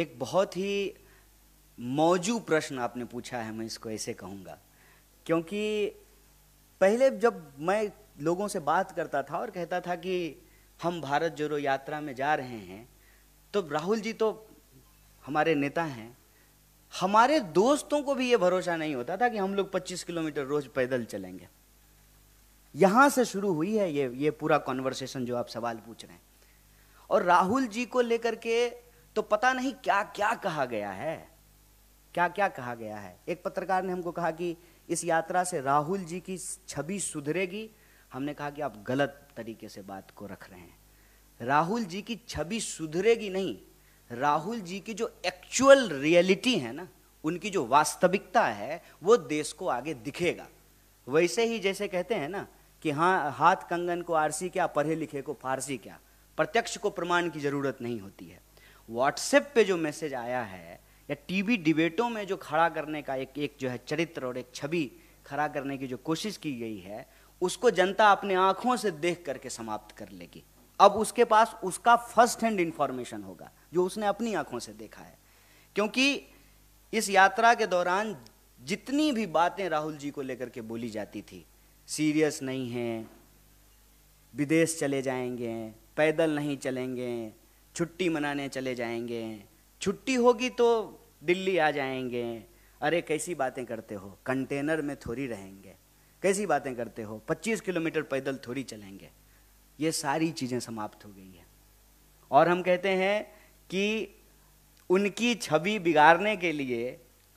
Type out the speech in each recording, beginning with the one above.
एक बहुत ही मौजू प्रश्न आपने पूछा है मैं इसको ऐसे कहूँगा क्योंकि पहले जब मैं लोगों से बात करता था और कहता था कि हम भारत जोड़ो यात्रा में जा रहे हैं तो राहुल जी तो हमारे नेता हैं हमारे दोस्तों को भी ये भरोसा नहीं होता था कि हम लोग 25 किलोमीटर रोज पैदल चलेंगे यहाँ से शुरू हुई है ये ये पूरा कॉन्वर्सेशन जो आप सवाल पूछ रहे हैं और राहुल जी को लेकर के तो पता नहीं क्या क्या कहा गया है क्या क्या कहा गया है एक पत्रकार ने हमको कहा कि इस यात्रा से राहुल जी की छवि सुधरेगी हमने कहा कि आप गलत तरीके से बात को रख रहे हैं राहुल जी की छवि सुधरेगी नहीं राहुल जी की जो एक्चुअल रियलिटी है ना उनकी जो वास्तविकता है वो देश को आगे दिखेगा वैसे ही जैसे कहते हैं ना कि हाँ हाथ कंगन को आरसी क्या पढ़े लिखे को फारसी क्या प्रत्यक्ष को प्रमाण की जरूरत नहीं होती है व्हाट्सएप पे जो मैसेज आया है या टीवी डिबेटों में जो खड़ा करने का एक एक जो है चरित्र और एक छवि खड़ा करने की जो कोशिश की गई है उसको जनता अपने आंखों से देख करके समाप्त कर लेगी अब उसके पास उसका फर्स्ट हैंड इंफॉर्मेशन होगा जो उसने अपनी आंखों से देखा है क्योंकि इस यात्रा के दौरान जितनी भी बातें राहुल जी को लेकर के बोली जाती थी सीरियस नहीं है विदेश चले जाएंगे पैदल नहीं चलेंगे छुट्टी मनाने चले जाएंगे छुट्टी होगी तो दिल्ली आ जाएंगे अरे कैसी बातें करते हो कंटेनर में थोड़ी रहेंगे कैसी बातें करते हो 25 किलोमीटर पैदल थोड़ी चलेंगे ये सारी चीज़ें समाप्त हो गई है और हम कहते हैं कि उनकी छवि बिगाड़ने के लिए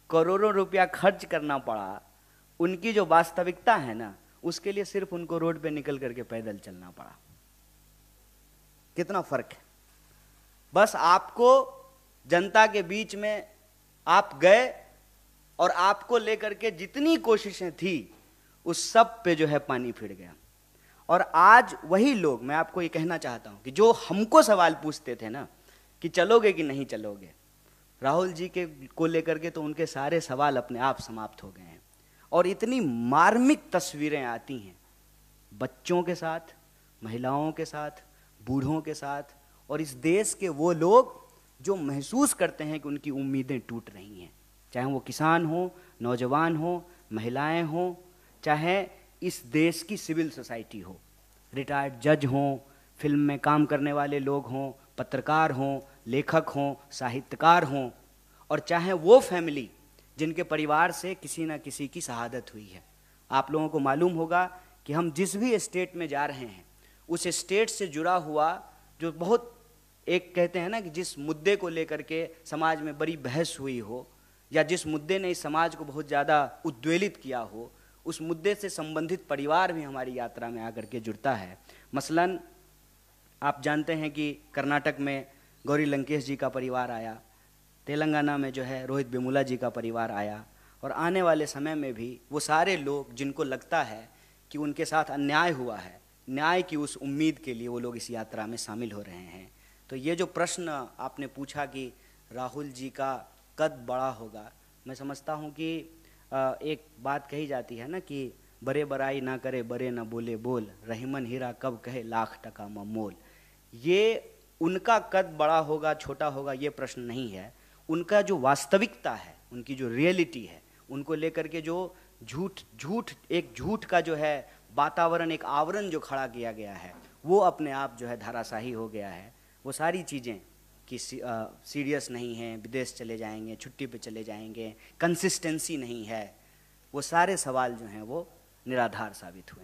करोड़ों रुपया खर्च करना पड़ा उनकी जो वास्तविकता है ना उसके लिए सिर्फ उनको रोड पे निकल करके पैदल चलना पड़ा कितना फर्क है बस आपको जनता के बीच में आप गए और आपको लेकर के जितनी कोशिशें थी उस सब पे जो है पानी फिर गया और आज वही लोग मैं आपको ये कहना चाहता हूँ कि जो हमको सवाल पूछते थे ना कि चलोगे कि नहीं चलोगे राहुल जी के को लेकर के तो उनके सारे सवाल अपने आप समाप्त हो गए हैं और इतनी मार्मिक तस्वीरें आती हैं बच्चों के साथ महिलाओं के साथ बूढ़ों के साथ और इस देश के वो लोग जो महसूस करते हैं कि उनकी उम्मीदें टूट रही हैं चाहे वो किसान हो नौजवान हो महिलाएं हों चाहे इस देश की सिविल सोसाइटी हो रिटायर्ड जज हों फिल्म में काम करने वाले लोग हों पत्रकार हों लेखक हों साहित्यकार हों और चाहे वो फैमिली जिनके परिवार से किसी न किसी की शहादत हुई है आप लोगों को मालूम होगा कि हम जिस भी स्टेट में जा रहे हैं उस स्टेट से जुड़ा हुआ जो बहुत एक कहते हैं ना कि जिस मुद्दे को लेकर के समाज में बड़ी बहस हुई हो या जिस मुद्दे ने समाज को बहुत ज़्यादा उद्वेलित किया हो उस मुद्दे से संबंधित परिवार भी हमारी यात्रा में आकर के जुड़ता है मसलन आप जानते हैं कि कर्नाटक में गौरी लंकेश जी का परिवार आया तेलंगाना में जो है रोहित बिमुला जी का परिवार आया और आने वाले समय में भी वो सारे लोग जिनको लगता है कि उनके साथ अन्याय हुआ है न्याय की उस उम्मीद के लिए वो लोग इस यात्रा में शामिल हो रहे हैं तो ये जो प्रश्न आपने पूछा कि राहुल जी का कद बड़ा होगा मैं समझता हूँ कि एक बात कही जाती है ना कि बरे बराई ना करे बरे ना बोले बोल रहीमन हीरा कब कहे लाख टका ममोल ये उनका कद बड़ा होगा छोटा होगा ये प्रश्न नहीं है उनका जो वास्तविकता है उनकी जो रियलिटी है उनको लेकर के जो झूठ झूठ एक झूठ का जो है वातावरण एक आवरण जो खड़ा किया गया है वो अपने आप जो है धाराशाही हो गया है वो सारी चीज़ें कि सीरियस नहीं है विदेश चले जाएंगे छुट्टी पे चले जाएंगे कंसिस्टेंसी नहीं है वो सारे सवाल जो हैं वो निराधार साबित हुए